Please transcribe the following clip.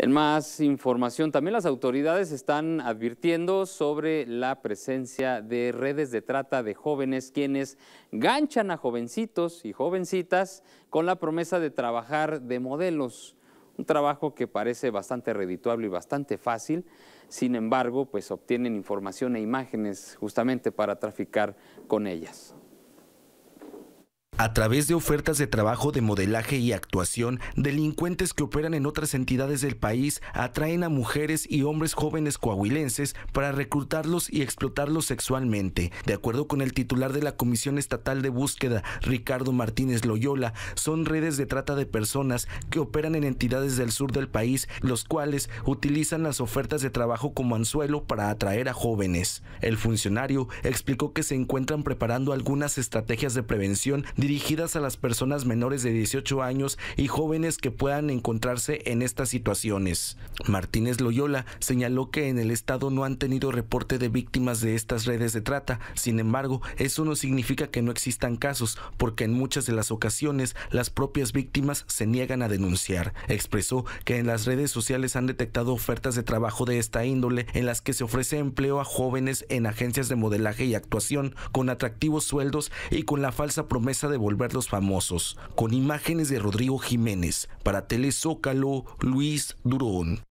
En más información, también las autoridades están advirtiendo sobre la presencia de redes de trata de jóvenes quienes ganchan a jovencitos y jovencitas con la promesa de trabajar de modelos. Un trabajo que parece bastante redituable y bastante fácil, sin embargo, pues obtienen información e imágenes justamente para traficar con ellas a través de ofertas de trabajo de modelaje y actuación, delincuentes que operan en otras entidades del país atraen a mujeres y hombres jóvenes coahuilenses para reclutarlos y explotarlos sexualmente. De acuerdo con el titular de la Comisión Estatal de Búsqueda, Ricardo Martínez Loyola, son redes de trata de personas que operan en entidades del sur del país, los cuales utilizan las ofertas de trabajo como anzuelo para atraer a jóvenes. El funcionario explicó que se encuentran preparando algunas estrategias de prevención dirigidas a las personas menores de 18 años y jóvenes que puedan encontrarse en estas situaciones. Martínez Loyola señaló que en el estado no han tenido reporte de víctimas de estas redes de trata, sin embargo, eso no significa que no existan casos, porque en muchas de las ocasiones las propias víctimas se niegan a denunciar. Expresó que en las redes sociales han detectado ofertas de trabajo de esta índole en las que se ofrece empleo a jóvenes en agencias de modelaje y actuación con atractivos sueldos y con la falsa promesa de volverlos famosos, con imágenes de Rodrigo Jiménez para Telezócalo Luis Durón.